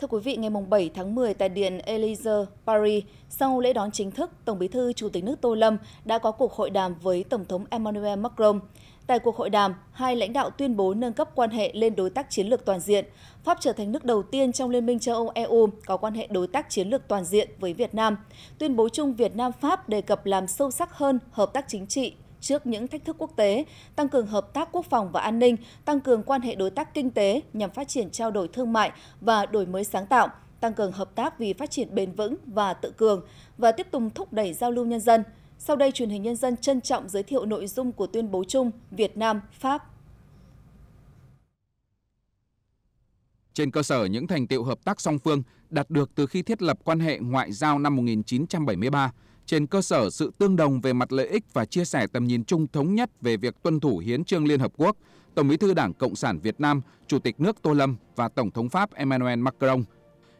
Thưa quý vị, ngày 7 tháng 10 tại Điện Elysee, Paris, sau lễ đón chính thức, Tổng bí thư Chủ tịch nước Tô Lâm đã có cuộc hội đàm với Tổng thống Emmanuel Macron. Tại cuộc hội đàm, hai lãnh đạo tuyên bố nâng cấp quan hệ lên đối tác chiến lược toàn diện. Pháp trở thành nước đầu tiên trong Liên minh châu Âu EU có quan hệ đối tác chiến lược toàn diện với Việt Nam. Tuyên bố chung Việt Nam Pháp đề cập làm sâu sắc hơn hợp tác chính trị, trước những thách thức quốc tế tăng cường hợp tác quốc phòng và an ninh tăng cường quan hệ đối tác kinh tế nhằm phát triển trao đổi thương mại và đổi mới sáng tạo tăng cường hợp tác vì phát triển bền vững và tự cường và tiếp tục thúc đẩy giao lưu nhân dân sau đây truyền hình nhân dân trân trọng giới thiệu nội dung của tuyên bố chung việt nam pháp trên cơ sở những thành tiệu hợp tác song phương đạt được từ khi thiết lập quan hệ ngoại giao năm 1973, trên cơ sở sự tương đồng về mặt lợi ích và chia sẻ tầm nhìn chung thống nhất về việc tuân thủ hiến trương Liên Hợp Quốc, Tổng bí thư Đảng Cộng sản Việt Nam, Chủ tịch nước Tô Lâm và Tổng thống Pháp Emmanuel Macron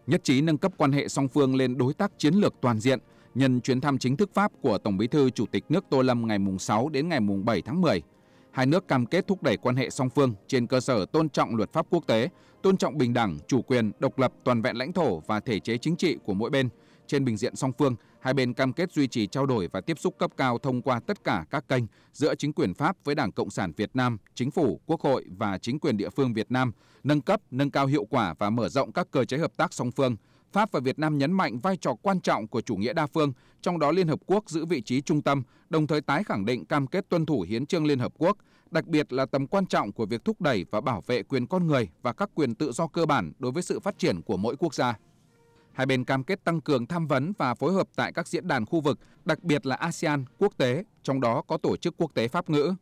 nhất trí nâng cấp quan hệ song phương lên đối tác chiến lược toàn diện nhân chuyến thăm chính thức Pháp của Tổng bí thư Chủ tịch nước Tô Lâm ngày 6 đến ngày 7 tháng 10. Hai nước cam kết thúc đẩy quan hệ song phương trên cơ sở tôn trọng luật pháp quốc tế, tôn trọng bình đẳng, chủ quyền, độc lập, toàn vẹn lãnh thổ và thể chế chính trị của mỗi bên trên bình diện song phương – hai bên cam kết duy trì trao đổi và tiếp xúc cấp cao thông qua tất cả các kênh giữa chính quyền Pháp với Đảng Cộng sản Việt Nam, chính phủ, quốc hội và chính quyền địa phương Việt Nam, nâng cấp, nâng cao hiệu quả và mở rộng các cơ chế hợp tác song phương. Pháp và Việt Nam nhấn mạnh vai trò quan trọng của chủ nghĩa đa phương, trong đó Liên Hợp Quốc giữ vị trí trung tâm, đồng thời tái khẳng định cam kết tuân thủ hiến trương Liên Hợp Quốc, đặc biệt là tầm quan trọng của việc thúc đẩy và bảo vệ quyền con người và các quyền tự do cơ bản đối với sự phát triển của mỗi quốc gia. Hai bên cam kết tăng cường tham vấn và phối hợp tại các diễn đàn khu vực, đặc biệt là ASEAN, quốc tế, trong đó có tổ chức quốc tế Pháp ngữ.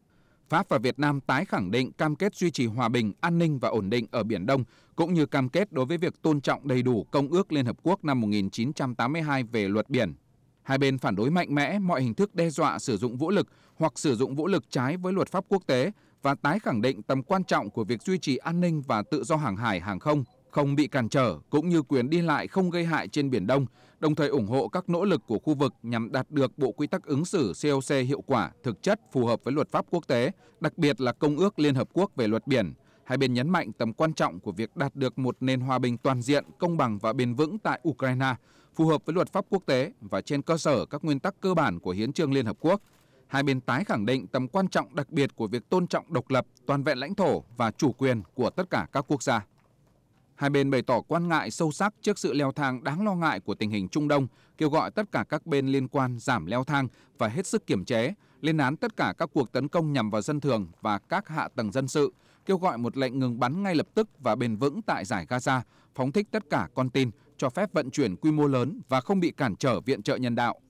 Pháp và Việt Nam tái khẳng định cam kết duy trì hòa bình, an ninh và ổn định ở Biển Đông, cũng như cam kết đối với việc tôn trọng đầy đủ Công ước Liên Hợp Quốc năm 1982 về luật biển. Hai bên phản đối mạnh mẽ mọi hình thức đe dọa sử dụng vũ lực hoặc sử dụng vũ lực trái với luật pháp quốc tế và tái khẳng định tầm quan trọng của việc duy trì an ninh và tự do hàng hải hàng không không bị cản trở cũng như quyền đi lại không gây hại trên Biển Đông, đồng thời ủng hộ các nỗ lực của khu vực nhằm đạt được bộ quy tắc ứng xử COC hiệu quả, thực chất phù hợp với luật pháp quốc tế, đặc biệt là Công ước Liên Hợp Quốc về luật biển. Hai bên nhấn mạnh tầm quan trọng của việc đạt được một nền hòa bình toàn diện, công bằng và bền vững tại Ukraine, phù hợp với luật pháp quốc tế và trên cơ sở các nguyên tắc cơ bản của Hiến trương Liên Hợp Quốc. Hai bên tái khẳng định tầm quan trọng đặc biệt của việc tôn trọng độc lập, toàn vẹn lãnh thổ và chủ quyền của tất cả các quốc gia. Hai bên bày tỏ quan ngại sâu sắc trước sự leo thang đáng lo ngại của tình hình Trung Đông, kêu gọi tất cả các bên liên quan giảm leo thang và hết sức kiểm chế, lên án tất cả các cuộc tấn công nhằm vào dân thường và các hạ tầng dân sự, kêu gọi một lệnh ngừng bắn ngay lập tức và bền vững tại giải Gaza, phóng thích tất cả con tin, cho phép vận chuyển quy mô lớn và không bị cản trở viện trợ nhân đạo.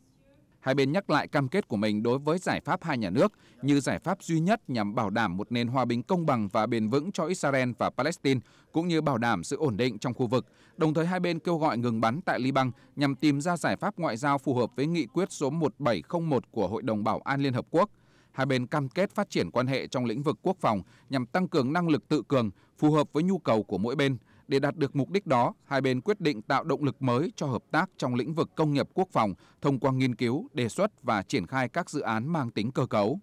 Hai bên nhắc lại cam kết của mình đối với giải pháp hai nhà nước như giải pháp duy nhất nhằm bảo đảm một nền hòa bình công bằng và bền vững cho Israel và Palestine, cũng như bảo đảm sự ổn định trong khu vực. Đồng thời hai bên kêu gọi ngừng bắn tại Liban nhằm tìm ra giải pháp ngoại giao phù hợp với nghị quyết số 1701 của Hội đồng Bảo an Liên Hợp Quốc. Hai bên cam kết phát triển quan hệ trong lĩnh vực quốc phòng nhằm tăng cường năng lực tự cường, phù hợp với nhu cầu của mỗi bên – để đạt được mục đích đó, hai bên quyết định tạo động lực mới cho hợp tác trong lĩnh vực công nghiệp quốc phòng thông qua nghiên cứu, đề xuất và triển khai các dự án mang tính cơ cấu.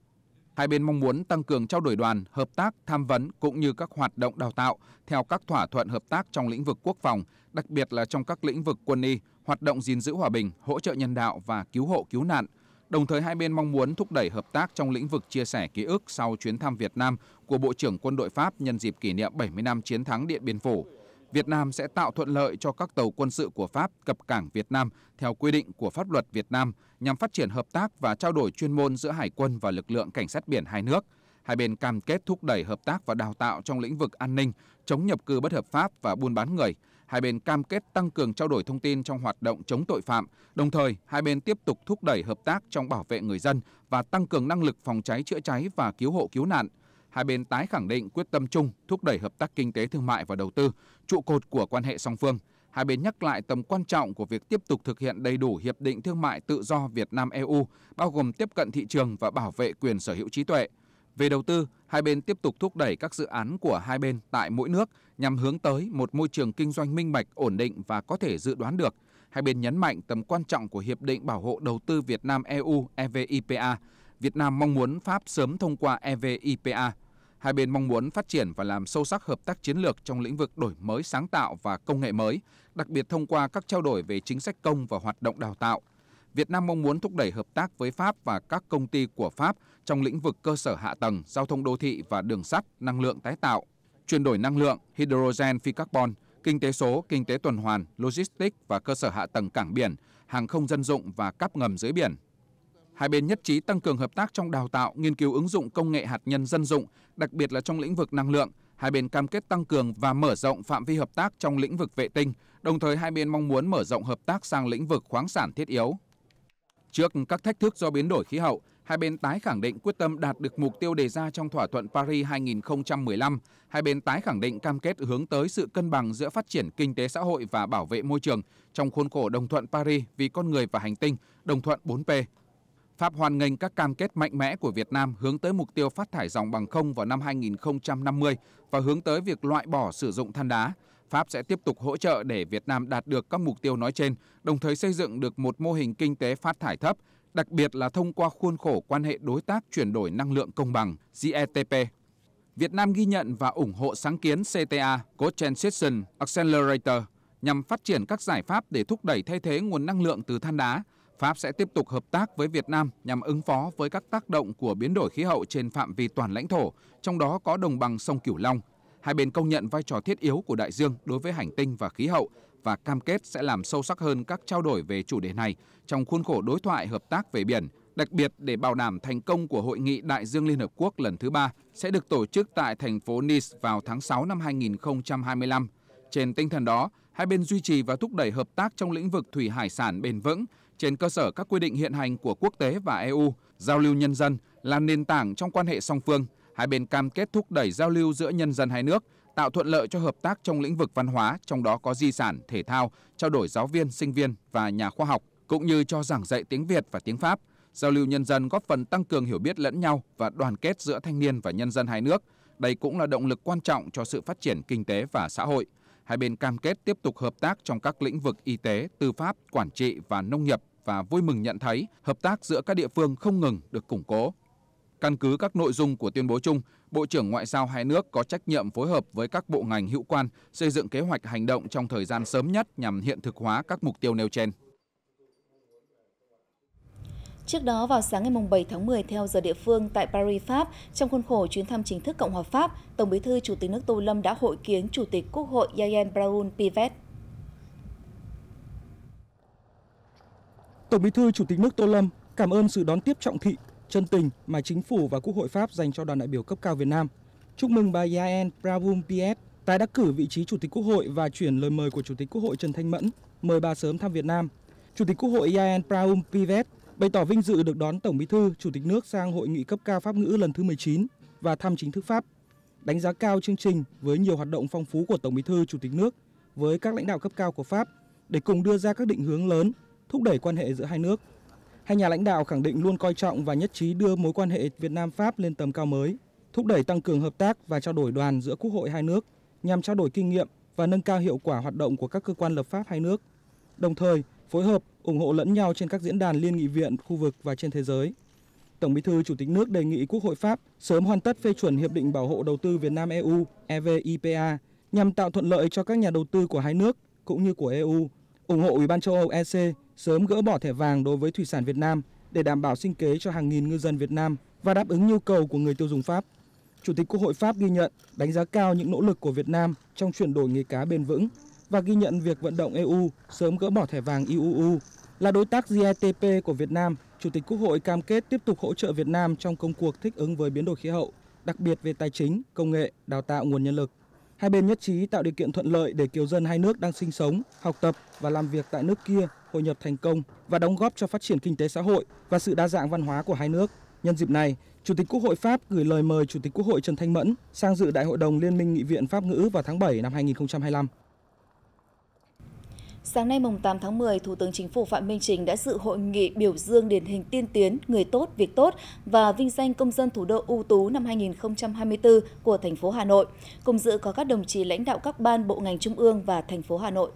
Hai bên mong muốn tăng cường trao đổi đoàn, hợp tác, tham vấn cũng như các hoạt động đào tạo theo các thỏa thuận hợp tác trong lĩnh vực quốc phòng, đặc biệt là trong các lĩnh vực quân y, hoạt động gìn giữ hòa bình, hỗ trợ nhân đạo và cứu hộ cứu nạn. Đồng thời hai bên mong muốn thúc đẩy hợp tác trong lĩnh vực chia sẻ ký ức sau chuyến thăm Việt Nam của Bộ trưởng Quân đội Pháp nhân dịp kỷ niệm 70 năm chiến thắng Điện Biên Phủ. Việt Nam sẽ tạo thuận lợi cho các tàu quân sự của Pháp cập cảng Việt Nam theo quy định của pháp luật Việt Nam nhằm phát triển hợp tác và trao đổi chuyên môn giữa Hải quân và lực lượng cảnh sát biển hai nước. Hai bên cam kết thúc đẩy hợp tác và đào tạo trong lĩnh vực an ninh, chống nhập cư bất hợp pháp và buôn bán người. Hai bên cam kết tăng cường trao đổi thông tin trong hoạt động chống tội phạm. Đồng thời, hai bên tiếp tục thúc đẩy hợp tác trong bảo vệ người dân và tăng cường năng lực phòng cháy chữa cháy và cứu hộ cứu nạn hai bên tái khẳng định quyết tâm chung thúc đẩy hợp tác kinh tế thương mại và đầu tư, trụ cột của quan hệ song phương. Hai bên nhắc lại tầm quan trọng của việc tiếp tục thực hiện đầy đủ hiệp định thương mại tự do Việt Nam EU, bao gồm tiếp cận thị trường và bảo vệ quyền sở hữu trí tuệ. Về đầu tư, hai bên tiếp tục thúc đẩy các dự án của hai bên tại mỗi nước nhằm hướng tới một môi trường kinh doanh minh bạch, ổn định và có thể dự đoán được. Hai bên nhấn mạnh tầm quan trọng của Hiệp định Bảo hộ Đầu tư Việt Nam EU EVIPA. Việt Nam mong muốn Pháp sớm thông qua EVIPA Hai bên mong muốn phát triển và làm sâu sắc hợp tác chiến lược trong lĩnh vực đổi mới sáng tạo và công nghệ mới, đặc biệt thông qua các trao đổi về chính sách công và hoạt động đào tạo. Việt Nam mong muốn thúc đẩy hợp tác với Pháp và các công ty của Pháp trong lĩnh vực cơ sở hạ tầng, giao thông đô thị và đường sắt, năng lượng tái tạo, chuyển đổi năng lượng, hydrogen phi carbon, kinh tế số, kinh tế tuần hoàn, logistics và cơ sở hạ tầng cảng biển, hàng không dân dụng và cáp ngầm dưới biển. Hai bên nhất trí tăng cường hợp tác trong đào tạo, nghiên cứu ứng dụng công nghệ hạt nhân dân dụng, đặc biệt là trong lĩnh vực năng lượng. Hai bên cam kết tăng cường và mở rộng phạm vi hợp tác trong lĩnh vực vệ tinh, đồng thời hai bên mong muốn mở rộng hợp tác sang lĩnh vực khoáng sản thiết yếu. Trước các thách thức do biến đổi khí hậu, hai bên tái khẳng định quyết tâm đạt được mục tiêu đề ra trong thỏa thuận Paris 2015. Hai bên tái khẳng định cam kết hướng tới sự cân bằng giữa phát triển kinh tế xã hội và bảo vệ môi trường trong khuôn khổ đồng thuận Paris vì con người và hành tinh, đồng thuận 4P. Pháp hoan nghênh các cam kết mạnh mẽ của Việt Nam hướng tới mục tiêu phát thải dòng bằng không vào năm 2050 và hướng tới việc loại bỏ sử dụng than đá. Pháp sẽ tiếp tục hỗ trợ để Việt Nam đạt được các mục tiêu nói trên, đồng thời xây dựng được một mô hình kinh tế phát thải thấp, đặc biệt là thông qua khuôn khổ quan hệ đối tác chuyển đổi năng lượng công bằng GETP. Việt Nam ghi nhận và ủng hộ sáng kiến CTA, Code Transition Accelerator, nhằm phát triển các giải pháp để thúc đẩy thay thế nguồn năng lượng từ than đá, Pháp sẽ tiếp tục hợp tác với Việt Nam nhằm ứng phó với các tác động của biến đổi khí hậu trên phạm vi toàn lãnh thổ, trong đó có đồng bằng sông Cửu Long. Hai bên công nhận vai trò thiết yếu của đại dương đối với hành tinh và khí hậu và cam kết sẽ làm sâu sắc hơn các trao đổi về chủ đề này trong khuôn khổ đối thoại hợp tác về biển, đặc biệt để bảo đảm thành công của Hội nghị Đại dương Liên Hợp Quốc lần thứ ba sẽ được tổ chức tại thành phố Nice vào tháng 6 năm 2025. Trên tinh thần đó, hai bên duy trì và thúc đẩy hợp tác trong lĩnh vực thủy hải sản bền vững, trên cơ sở các quy định hiện hành của quốc tế và EU, giao lưu nhân dân là nền tảng trong quan hệ song phương. Hai bên cam kết thúc đẩy giao lưu giữa nhân dân hai nước, tạo thuận lợi cho hợp tác trong lĩnh vực văn hóa, trong đó có di sản, thể thao, trao đổi giáo viên, sinh viên và nhà khoa học, cũng như cho giảng dạy tiếng Việt và tiếng Pháp. Giao lưu nhân dân góp phần tăng cường hiểu biết lẫn nhau và đoàn kết giữa thanh niên và nhân dân hai nước. Đây cũng là động lực quan trọng cho sự phát triển kinh tế và xã hội hai bên cam kết tiếp tục hợp tác trong các lĩnh vực y tế, tư pháp, quản trị và nông nghiệp và vui mừng nhận thấy hợp tác giữa các địa phương không ngừng được củng cố. Căn cứ các nội dung của tuyên bố chung, Bộ trưởng Ngoại giao hai nước có trách nhiệm phối hợp với các bộ ngành hữu quan xây dựng kế hoạch hành động trong thời gian sớm nhất nhằm hiện thực hóa các mục tiêu nêu trên. Trước đó vào sáng ngày 7 tháng 10 theo giờ địa phương tại Paris, Pháp, trong khuôn khổ chuyến thăm chính thức Cộng hòa Pháp, Tổng Bí thư Chủ tịch nước Tô Lâm đã hội kiến Chủ tịch Quốc hội Yayen Braun Pivet. Tổng Bí thư Chủ tịch nước Tô Lâm cảm ơn sự đón tiếp trọng thị, chân tình mà chính phủ và Quốc hội Pháp dành cho đoàn đại biểu cấp cao Việt Nam. Chúc mừng bà Yayen Braun Pivet tái đắc cử vị trí Chủ tịch Quốc hội và chuyển lời mời của Chủ tịch Quốc hội Trần Thanh Mẫn mời bà sớm thăm Việt Nam. Chủ tịch Quốc hội Yael Praum Pivet bày tỏ vinh dự được đón Tổng Bí thư, Chủ tịch nước sang hội nghị cấp cao Pháp ngữ lần thứ 19 và thăm chính thức Pháp. Đánh giá cao chương trình với nhiều hoạt động phong phú của Tổng Bí thư, Chủ tịch nước với các lãnh đạo cấp cao của Pháp để cùng đưa ra các định hướng lớn, thúc đẩy quan hệ giữa hai nước. Hai nhà lãnh đạo khẳng định luôn coi trọng và nhất trí đưa mối quan hệ Việt Nam Pháp lên tầm cao mới, thúc đẩy tăng cường hợp tác và trao đổi đoàn giữa quốc hội hai nước nhằm trao đổi kinh nghiệm và nâng cao hiệu quả hoạt động của các cơ quan lập pháp hai nước. Đồng thời, phối hợp ủng hộ lẫn nhau trên các diễn đàn liên nghị viện khu vực và trên thế giới tổng bí thư chủ tịch nước đề nghị quốc hội pháp sớm hoàn tất phê chuẩn hiệp định bảo hộ đầu tư việt nam eu evipa nhằm tạo thuận lợi cho các nhà đầu tư của hai nước cũng như của eu ủng hộ ủy ban châu âu ec sớm gỡ bỏ thẻ vàng đối với thủy sản việt nam để đảm bảo sinh kế cho hàng nghìn ngư dân việt nam và đáp ứng nhu cầu của người tiêu dùng pháp chủ tịch quốc hội pháp ghi nhận đánh giá cao những nỗ lực của việt nam trong chuyển đổi nghề cá bền vững và ghi nhận việc vận động EU sớm gỡ bỏ thẻ vàng IUU. Là đối tác GITP của Việt Nam, Chủ tịch Quốc hội cam kết tiếp tục hỗ trợ Việt Nam trong công cuộc thích ứng với biến đổi khí hậu, đặc biệt về tài chính, công nghệ, đào tạo nguồn nhân lực. Hai bên nhất trí tạo điều kiện thuận lợi để kiều dân hai nước đang sinh sống, học tập và làm việc tại nước kia hội nhập thành công và đóng góp cho phát triển kinh tế xã hội và sự đa dạng văn hóa của hai nước. Nhân dịp này, Chủ tịch Quốc hội Pháp gửi lời mời Chủ tịch Quốc hội Trần Thanh Mẫn sang dự Đại hội đồng Liên minh Nghị viện Pháp ngữ vào tháng 7 năm 2025. Sáng nay mùng 8 tháng 10, Thủ tướng Chính phủ Phạm Minh Chính đã dự hội nghị biểu dương điển hình tiên tiến, người tốt, việc tốt và vinh danh công dân thủ đô ưu tú năm 2024 của thành phố Hà Nội. Cùng dự có các đồng chí lãnh đạo các ban bộ ngành trung ương và thành phố Hà Nội.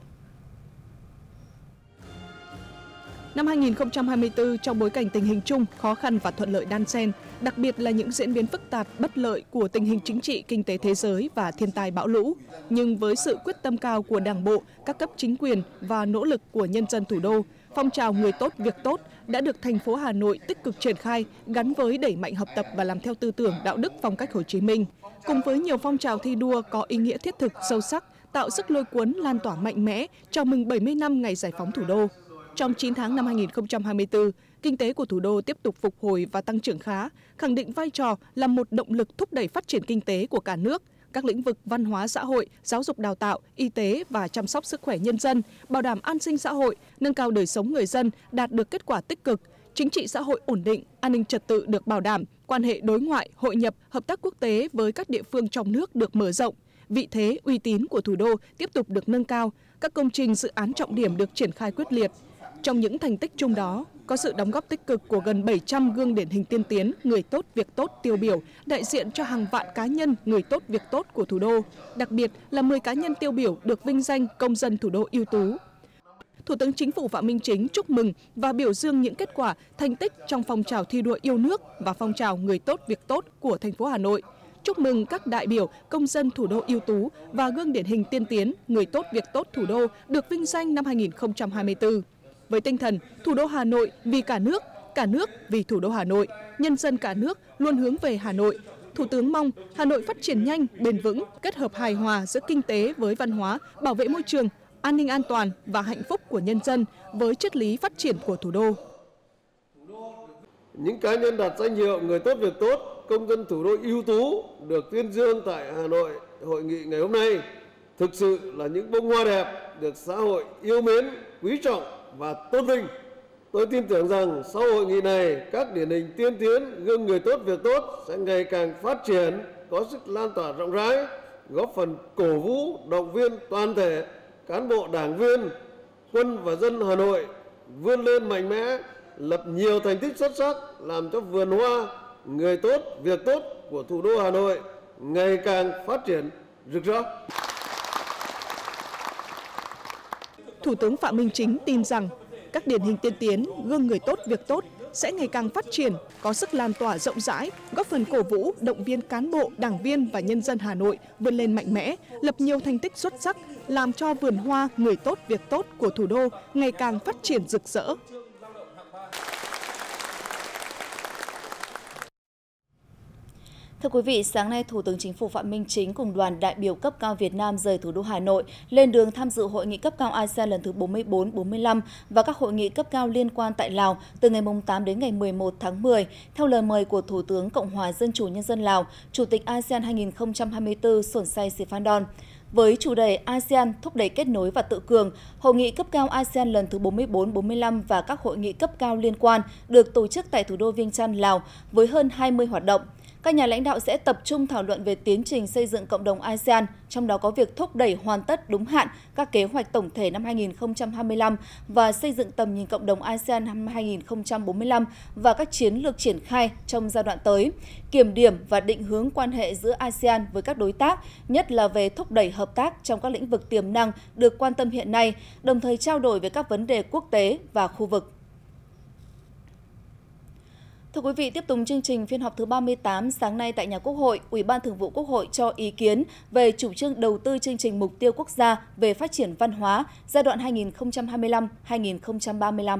Năm 2024, trong bối cảnh tình hình chung khó khăn và thuận lợi đan xen, đặc biệt là những diễn biến phức tạp, bất lợi của tình hình chính trị, kinh tế thế giới và thiên tai bão lũ, nhưng với sự quyết tâm cao của Đảng bộ, các cấp chính quyền và nỗ lực của nhân dân thủ đô, phong trào người tốt việc tốt đã được thành phố Hà Nội tích cực triển khai gắn với đẩy mạnh học tập và làm theo tư tưởng đạo đức phong cách Hồ Chí Minh, cùng với nhiều phong trào thi đua có ý nghĩa thiết thực sâu sắc, tạo sức lôi cuốn lan tỏa mạnh mẽ chào mừng 70 năm ngày giải phóng thủ đô. Trong 9 tháng năm 2024, kinh tế của thủ đô tiếp tục phục hồi và tăng trưởng khá, khẳng định vai trò là một động lực thúc đẩy phát triển kinh tế của cả nước các lĩnh vực văn hóa xã hội, giáo dục đào tạo, y tế và chăm sóc sức khỏe nhân dân, bảo đảm an sinh xã hội, nâng cao đời sống người dân đạt được kết quả tích cực, chính trị xã hội ổn định, an ninh trật tự được bảo đảm, quan hệ đối ngoại, hội nhập, hợp tác quốc tế với các địa phương trong nước được mở rộng, vị thế uy tín của thủ đô tiếp tục được nâng cao, các công trình dự án trọng điểm được triển khai quyết liệt, trong những thành tích chung đó, có sự đóng góp tích cực của gần 700 gương điển hình tiên tiến, người tốt việc tốt tiêu biểu, đại diện cho hàng vạn cá nhân người tốt việc tốt của thủ đô, đặc biệt là 10 cá nhân tiêu biểu được vinh danh công dân thủ đô ưu tú. Thủ tướng Chính phủ Phạm Minh Chính chúc mừng và biểu dương những kết quả, thành tích trong phong trào thi đua yêu nước và phong trào người tốt việc tốt của thành phố Hà Nội. Chúc mừng các đại biểu, công dân thủ đô ưu tú và gương điển hình tiên tiến, người tốt việc tốt thủ đô được vinh danh năm 2024 với tinh thần thủ đô Hà Nội vì cả nước, cả nước vì thủ đô Hà Nội, nhân dân cả nước luôn hướng về Hà Nội. Thủ tướng mong Hà Nội phát triển nhanh, bền vững, kết hợp hài hòa giữa kinh tế với văn hóa, bảo vệ môi trường, an ninh an toàn và hạnh phúc của nhân dân với triết lý phát triển của thủ đô. Những cá nhân đạt danh hiệu người tốt việc tốt, công dân thủ đô ưu tú được tuyên dương tại Hà Nội hội nghị ngày hôm nay thực sự là những bông hoa đẹp được xã hội yêu mến, quý trọng và tôn vinh. Tôi tin tưởng rằng sau hội nghị này, các điển hình tiên tiến, gương người tốt việc tốt sẽ ngày càng phát triển, có sức lan tỏa rộng rãi, góp phần cổ vũ, động viên toàn thể cán bộ đảng viên, quân và dân Hà Nội vươn lên mạnh mẽ, lập nhiều thành tích xuất sắc, làm cho vườn hoa, người tốt, việc tốt của thủ đô Hà Nội ngày càng phát triển rực rỡ. Thủ tướng Phạm Minh Chính tin rằng các điển hình tiên tiến, gương người tốt việc tốt sẽ ngày càng phát triển, có sức lan tỏa rộng rãi, góp phần cổ vũ, động viên cán bộ, đảng viên và nhân dân Hà Nội vươn lên mạnh mẽ, lập nhiều thành tích xuất sắc, làm cho vườn hoa người tốt việc tốt của thủ đô ngày càng phát triển rực rỡ. Thưa quý vị, sáng nay Thủ tướng Chính phủ Phạm Minh Chính cùng đoàn đại biểu cấp cao Việt Nam rời thủ đô Hà Nội lên đường tham dự hội nghị cấp cao ASEAN lần thứ 44-45 và các hội nghị cấp cao liên quan tại Lào từ ngày 8 đến ngày 11 tháng 10, theo lời mời của Thủ tướng Cộng hòa Dân chủ Nhân dân Lào, Chủ tịch ASEAN 2024 Sổn Say Sifandon. Với chủ đề ASEAN thúc đẩy kết nối và tự cường, hội nghị cấp cao ASEAN lần thứ 44-45 và các hội nghị cấp cao liên quan được tổ chức tại thủ đô Viêng Chăn, Lào với hơn 20 hoạt động các nhà lãnh đạo sẽ tập trung thảo luận về tiến trình xây dựng cộng đồng ASEAN, trong đó có việc thúc đẩy hoàn tất đúng hạn các kế hoạch tổng thể năm 2025 và xây dựng tầm nhìn cộng đồng ASEAN năm 2045 và các chiến lược triển khai trong giai đoạn tới, kiểm điểm và định hướng quan hệ giữa ASEAN với các đối tác, nhất là về thúc đẩy hợp tác trong các lĩnh vực tiềm năng được quan tâm hiện nay, đồng thời trao đổi về các vấn đề quốc tế và khu vực. Thưa quý vị, tiếp tục chương trình phiên họp thứ 38 sáng nay tại nhà Quốc hội, Ủy ban Thường vụ Quốc hội cho ý kiến về chủ trương đầu tư chương trình mục tiêu quốc gia về phát triển văn hóa giai đoạn 2025-2035.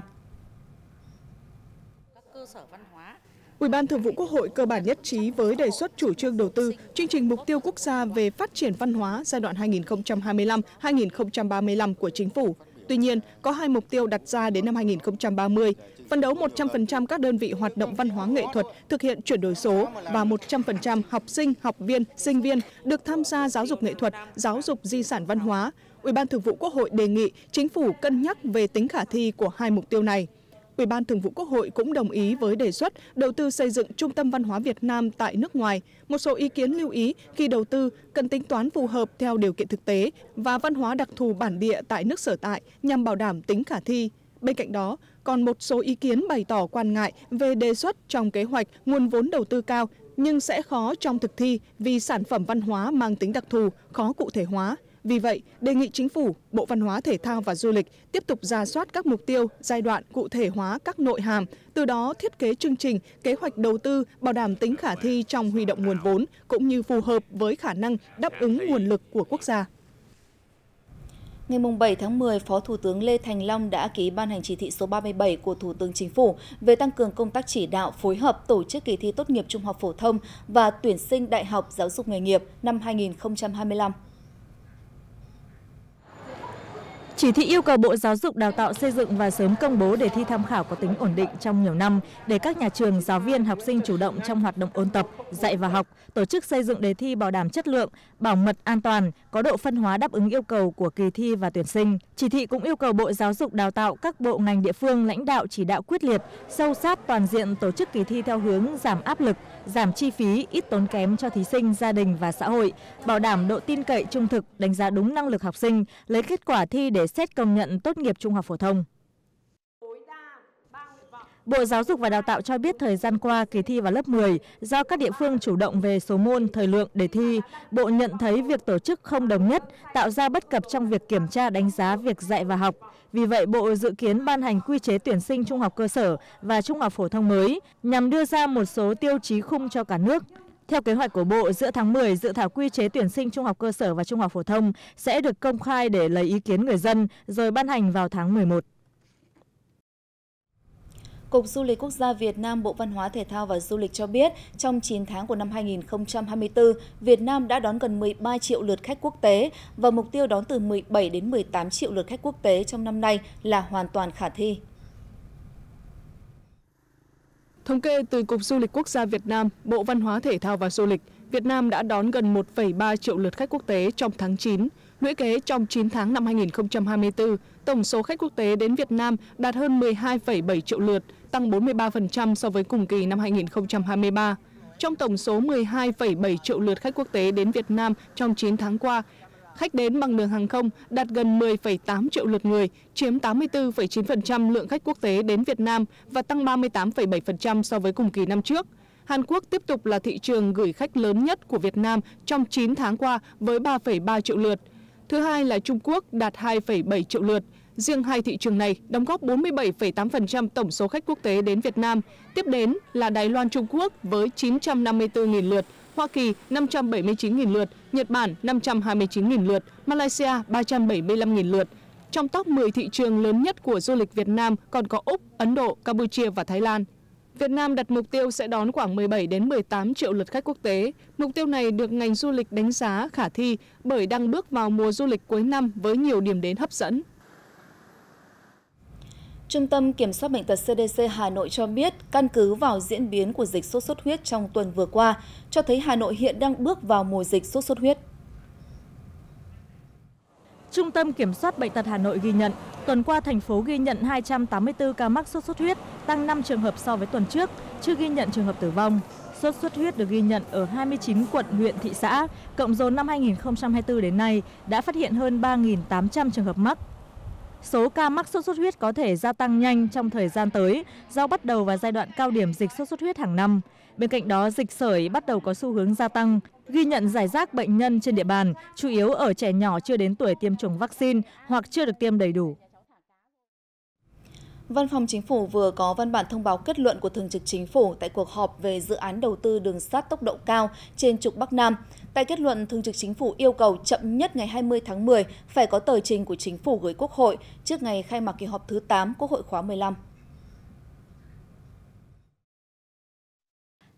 Ủy ban Thường vụ Quốc hội cơ bản nhất trí với đề xuất chủ trương đầu tư chương trình mục tiêu quốc gia về phát triển văn hóa giai đoạn 2025-2035 của chính phủ. Tuy nhiên, có hai mục tiêu đặt ra đến năm 2030, phấn đấu 100% các đơn vị hoạt động văn hóa nghệ thuật thực hiện chuyển đổi số và 100% học sinh, học viên, sinh viên được tham gia giáo dục nghệ thuật, giáo dục di sản văn hóa. Ủy ban Thường vụ Quốc hội đề nghị chính phủ cân nhắc về tính khả thi của hai mục tiêu này. Ủy ban Thường vụ Quốc hội cũng đồng ý với đề xuất đầu tư xây dựng Trung tâm Văn hóa Việt Nam tại nước ngoài. Một số ý kiến lưu ý khi đầu tư cần tính toán phù hợp theo điều kiện thực tế và văn hóa đặc thù bản địa tại nước sở tại nhằm bảo đảm tính khả thi. Bên cạnh đó, còn một số ý kiến bày tỏ quan ngại về đề xuất trong kế hoạch nguồn vốn đầu tư cao nhưng sẽ khó trong thực thi vì sản phẩm văn hóa mang tính đặc thù, khó cụ thể hóa vì vậy đề nghị chính phủ bộ văn hóa thể thao và du lịch tiếp tục ra soát các mục tiêu giai đoạn cụ thể hóa các nội hàm từ đó thiết kế chương trình kế hoạch đầu tư bảo đảm tính khả thi trong huy động nguồn vốn cũng như phù hợp với khả năng đáp ứng nguồn lực của quốc gia Ngày 7 tháng 10, Phó Thủ tướng Lê Thành Long đã ký ban hành chỉ thị số 37 của Thủ tướng Chính phủ về tăng cường công tác chỉ đạo phối hợp tổ chức kỳ thi tốt nghiệp trung học phổ thông và tuyển sinh đại học giáo dục nghề nghiệp năm 2025. Chỉ thị yêu cầu Bộ Giáo dục Đào tạo xây dựng và sớm công bố đề thi tham khảo có tính ổn định trong nhiều năm để các nhà trường, giáo viên, học sinh chủ động trong hoạt động ôn tập, dạy và học, tổ chức xây dựng đề thi bảo đảm chất lượng, bảo mật an toàn, có độ phân hóa đáp ứng yêu cầu của kỳ thi và tuyển sinh. Chỉ thị cũng yêu cầu Bộ Giáo dục Đào tạo các bộ ngành địa phương lãnh đạo chỉ đạo quyết liệt, sâu sát toàn diện tổ chức kỳ thi theo hướng giảm áp lực, giảm chi phí, ít tốn kém cho thí sinh, gia đình và xã hội, bảo đảm độ tin cậy trung thực, đánh giá đúng năng lực học sinh, lấy kết quả thi để xét công nhận tốt nghiệp trung học phổ thông. Bộ Giáo dục và Đào tạo cho biết thời gian qua kỳ thi vào lớp 10 do các địa phương chủ động về số môn, thời lượng để thi, Bộ nhận thấy việc tổ chức không đồng nhất tạo ra bất cập trong việc kiểm tra đánh giá việc dạy và học. Vì vậy, Bộ dự kiến ban hành quy chế tuyển sinh trung học cơ sở và trung học phổ thông mới nhằm đưa ra một số tiêu chí khung cho cả nước. Theo kế hoạch của Bộ, giữa tháng 10, dự thảo quy chế tuyển sinh trung học cơ sở và trung học phổ thông sẽ được công khai để lấy ý kiến người dân, rồi ban hành vào tháng 11. Cục Du lịch Quốc gia Việt Nam Bộ Văn hóa Thể thao và Du lịch cho biết, trong 9 tháng của năm 2024, Việt Nam đã đón gần 13 triệu lượt khách quốc tế và mục tiêu đón từ 17 đến 18 triệu lượt khách quốc tế trong năm nay là hoàn toàn khả thi. Thống kê từ Cục Du lịch Quốc gia Việt Nam, Bộ Văn hóa Thể thao và Du lịch, Việt Nam đã đón gần 1,3 triệu lượt khách quốc tế trong tháng 9. Lũy kế trong 9 tháng năm 2024, tổng số khách quốc tế đến Việt Nam đạt hơn 12,7 triệu lượt, tăng 43% so với cùng kỳ năm 2023. Trong tổng số 12,7 triệu lượt khách quốc tế đến Việt Nam trong 9 tháng qua, khách đến bằng đường hàng không đạt gần 10,8 triệu lượt người, chiếm 84,9% lượng khách quốc tế đến Việt Nam và tăng 38,7% so với cùng kỳ năm trước. Hàn Quốc tiếp tục là thị trường gửi khách lớn nhất của Việt Nam trong 9 tháng qua với 3,3 triệu lượt. Thứ hai là Trung Quốc đạt 2,7 triệu lượt. Riêng hai thị trường này đóng góp 47,8% tổng số khách quốc tế đến Việt Nam. Tiếp đến là Đài Loan Trung Quốc với 954.000 lượt Hoa Kỳ 579.000 lượt, Nhật Bản 529.000 lượt, Malaysia 375.000 lượt. Trong top 10 thị trường lớn nhất của du lịch Việt Nam còn có Úc, Ấn Độ, Campuchia và Thái Lan. Việt Nam đặt mục tiêu sẽ đón khoảng 17 đến 18 triệu lượt khách quốc tế. Mục tiêu này được ngành du lịch đánh giá khả thi bởi đang bước vào mùa du lịch cuối năm với nhiều điểm đến hấp dẫn. Trung tâm Kiểm soát Bệnh tật CDC Hà Nội cho biết, căn cứ vào diễn biến của dịch sốt xuất huyết trong tuần vừa qua, cho thấy Hà Nội hiện đang bước vào mùa dịch sốt xuất huyết. Trung tâm Kiểm soát Bệnh tật Hà Nội ghi nhận, tuần qua thành phố ghi nhận 284 ca mắc sốt xuất huyết, tăng 5 trường hợp so với tuần trước, chưa ghi nhận trường hợp tử vong. Sốt xuất huyết được ghi nhận ở 29 quận, huyện, thị xã, cộng dồn năm 2024 đến nay đã phát hiện hơn 3.800 trường hợp mắc, số ca mắc sốt xuất huyết có thể gia tăng nhanh trong thời gian tới do bắt đầu vào giai đoạn cao điểm dịch sốt xuất huyết hàng năm. Bên cạnh đó, dịch sởi bắt đầu có xu hướng gia tăng, ghi nhận giải rác bệnh nhân trên địa bàn, chủ yếu ở trẻ nhỏ chưa đến tuổi tiêm chủng vaccine hoặc chưa được tiêm đầy đủ. Văn phòng Chính phủ vừa có văn bản thông báo kết luận của Thường trực Chính phủ tại cuộc họp về dự án đầu tư đường sắt tốc độ cao trên trục Bắc Nam tại kết luận thường trực chính phủ yêu cầu chậm nhất ngày 20 tháng 10 phải có tờ trình của chính phủ gửi Quốc hội trước ngày khai mạc kỳ họp thứ 8 Quốc hội khóa 15.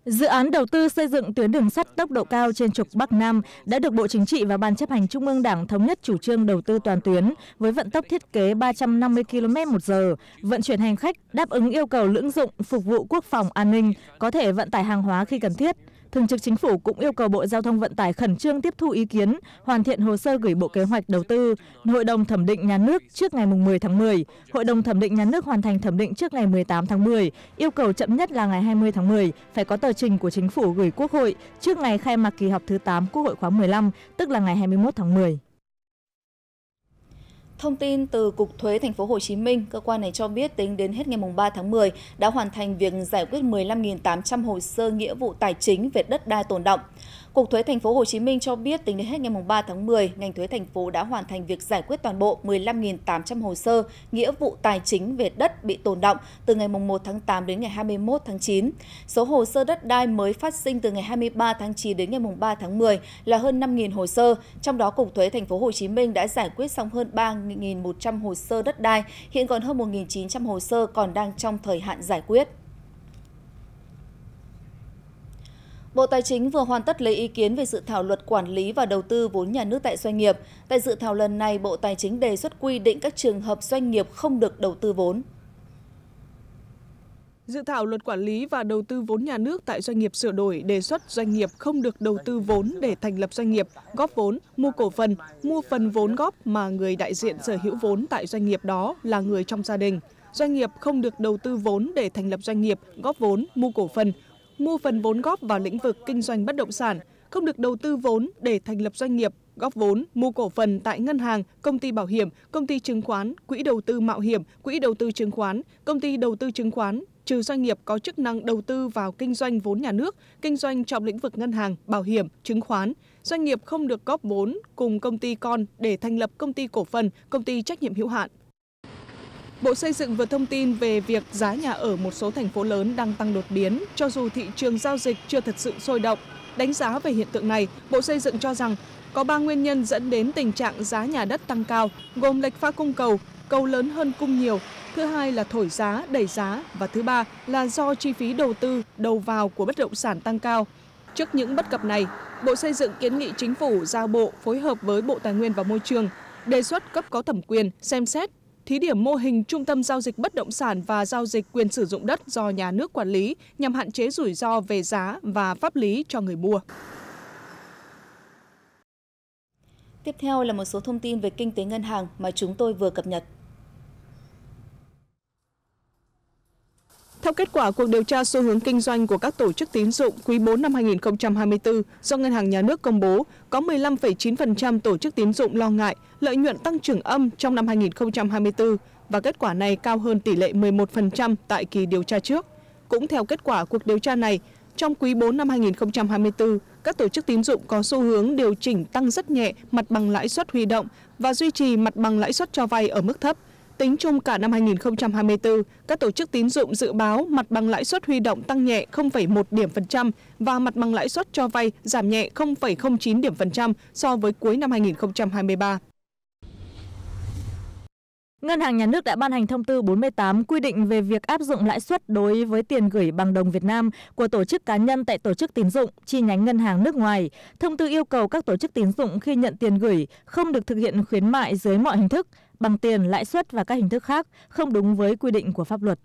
Dự án đầu tư xây dựng tuyến đường sắt tốc độ cao trên trục Bắc Nam đã được Bộ Chính trị và Ban chấp hành Trung ương Đảng thống nhất chủ trương đầu tư toàn tuyến với vận tốc thiết kế 350 km một giờ, vận chuyển hành khách đáp ứng yêu cầu lưỡng dụng phục vụ quốc phòng an ninh, có thể vận tải hàng hóa khi cần thiết thường trực chính phủ cũng yêu cầu bộ giao thông vận tải khẩn trương tiếp thu ý kiến hoàn thiện hồ sơ gửi bộ kế hoạch đầu tư hội đồng thẩm định nhà nước trước ngày 10 tháng 10 hội đồng thẩm định nhà nước hoàn thành thẩm định trước ngày 18 tháng 10 yêu cầu chậm nhất là ngày 20 tháng 10 phải có tờ trình của chính phủ gửi quốc hội trước ngày khai mạc kỳ họp thứ 8 quốc hội khóa 15 tức là ngày 21 tháng 10 Thông tin từ Cục Thuế Thành phố Hồ Chí Minh, cơ quan này cho biết tính đến hết ngày 3 tháng 10 đã hoàn thành việc giải quyết 15.800 hồ sơ nghĩa vụ tài chính về đất đai tồn động. Cục thuế thành phố Hồ Chí Minh cho biết tính đến hết ngày 3 tháng 10, ngành thuế thành phố đã hoàn thành việc giải quyết toàn bộ 15.800 hồ sơ nghĩa vụ tài chính về đất bị tồn động từ ngày 1 tháng 8 đến ngày 21 tháng 9. Số hồ sơ đất đai mới phát sinh từ ngày 23 tháng 9 đến ngày 3 tháng 10 là hơn 5.000 hồ sơ, trong đó Cục thuế thành phố Hồ Chí Minh đã giải quyết xong hơn 3.100 hồ sơ đất đai, hiện còn hơn 1.900 hồ sơ còn đang trong thời hạn giải quyết. Bộ Tài chính vừa hoàn tất lấy ý kiến về dự thảo luật quản lý và đầu tư vốn nhà nước tại doanh nghiệp. Tại dự thảo lần này, Bộ Tài chính đề xuất quy định các trường hợp doanh nghiệp không được đầu tư vốn. Dự thảo luật quản lý và đầu tư vốn nhà nước tại doanh nghiệp sửa đổi đề xuất doanh nghiệp không được đầu tư vốn để thành lập doanh nghiệp, góp vốn, mua cổ phần, mua phần vốn góp mà người đại diện sở hữu vốn tại doanh nghiệp đó là người trong gia đình. Doanh nghiệp không được đầu tư vốn để thành lập doanh nghiệp, góp vốn, mua cổ phần, mua phần vốn góp vào lĩnh vực kinh doanh bất động sản, không được đầu tư vốn để thành lập doanh nghiệp, góp vốn, mua cổ phần tại ngân hàng, công ty bảo hiểm, công ty chứng khoán, quỹ đầu tư mạo hiểm, quỹ đầu tư chứng khoán, công ty đầu tư chứng khoán, trừ doanh nghiệp có chức năng đầu tư vào kinh doanh vốn nhà nước, kinh doanh trong lĩnh vực ngân hàng, bảo hiểm, chứng khoán. Doanh nghiệp không được góp vốn cùng công ty con để thành lập công ty cổ phần, công ty trách nhiệm hữu hạn. Bộ Xây dựng vừa thông tin về việc giá nhà ở một số thành phố lớn đang tăng đột biến, cho dù thị trường giao dịch chưa thật sự sôi động. Đánh giá về hiện tượng này, Bộ Xây dựng cho rằng có 3 nguyên nhân dẫn đến tình trạng giá nhà đất tăng cao, gồm lệch pha cung cầu, cầu lớn hơn cung nhiều, thứ hai là thổi giá, đẩy giá và thứ ba là do chi phí đầu tư, đầu vào của bất động sản tăng cao. Trước những bất cập này, Bộ Xây dựng kiến nghị chính phủ giao bộ phối hợp với Bộ Tài nguyên và Môi trường đề xuất cấp có thẩm quyền xem xét thí điểm mô hình trung tâm giao dịch bất động sản và giao dịch quyền sử dụng đất do nhà nước quản lý nhằm hạn chế rủi ro về giá và pháp lý cho người mua. Tiếp theo là một số thông tin về kinh tế ngân hàng mà chúng tôi vừa cập nhật. Theo kết quả cuộc điều tra xu hướng kinh doanh của các tổ chức tín dụng quý 4 năm 2024 do Ngân hàng Nhà nước công bố, có 15,9% tổ chức tín dụng lo ngại lợi nhuận tăng trưởng âm trong năm 2024 và kết quả này cao hơn tỷ lệ 11% tại kỳ điều tra trước. Cũng theo kết quả cuộc điều tra này, trong quý 4 năm 2024, các tổ chức tín dụng có xu hướng điều chỉnh tăng rất nhẹ mặt bằng lãi suất huy động và duy trì mặt bằng lãi suất cho vay ở mức thấp – Tính chung cả năm 2024, các tổ chức tín dụng dự báo mặt bằng lãi suất huy động tăng nhẹ 0,1 điểm phần trăm và mặt bằng lãi suất cho vay giảm nhẹ 0,09 điểm phần trăm so với cuối năm 2023. Ngân hàng Nhà nước đã ban hành thông tư 48 quy định về việc áp dụng lãi suất đối với tiền gửi bằng đồng Việt Nam của tổ chức cá nhân tại tổ chức tín dụng chi nhánh ngân hàng nước ngoài. Thông tư yêu cầu các tổ chức tín dụng khi nhận tiền gửi không được thực hiện khuyến mại dưới mọi hình thức bằng tiền, lãi suất và các hình thức khác không đúng với quy định của pháp luật.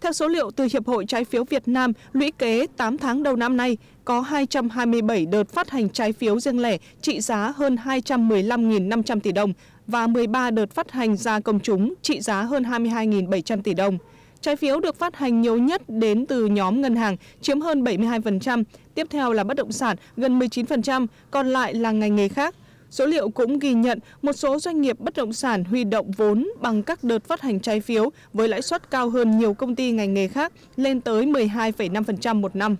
Theo số liệu từ Hiệp hội Trái phiếu Việt Nam, lũy kế 8 tháng đầu năm nay có 227 đợt phát hành trái phiếu riêng lẻ trị giá hơn 215.500 tỷ đồng và 13 đợt phát hành ra công chúng trị giá hơn 22.700 tỷ đồng. Trái phiếu được phát hành nhiều nhất đến từ nhóm ngân hàng, chiếm hơn 72%, tiếp theo là bất động sản gần 19%, còn lại là ngành nghề khác. Số liệu cũng ghi nhận một số doanh nghiệp bất động sản huy động vốn bằng các đợt phát hành trái phiếu với lãi suất cao hơn nhiều công ty ngành nghề khác lên tới 12,5% một năm.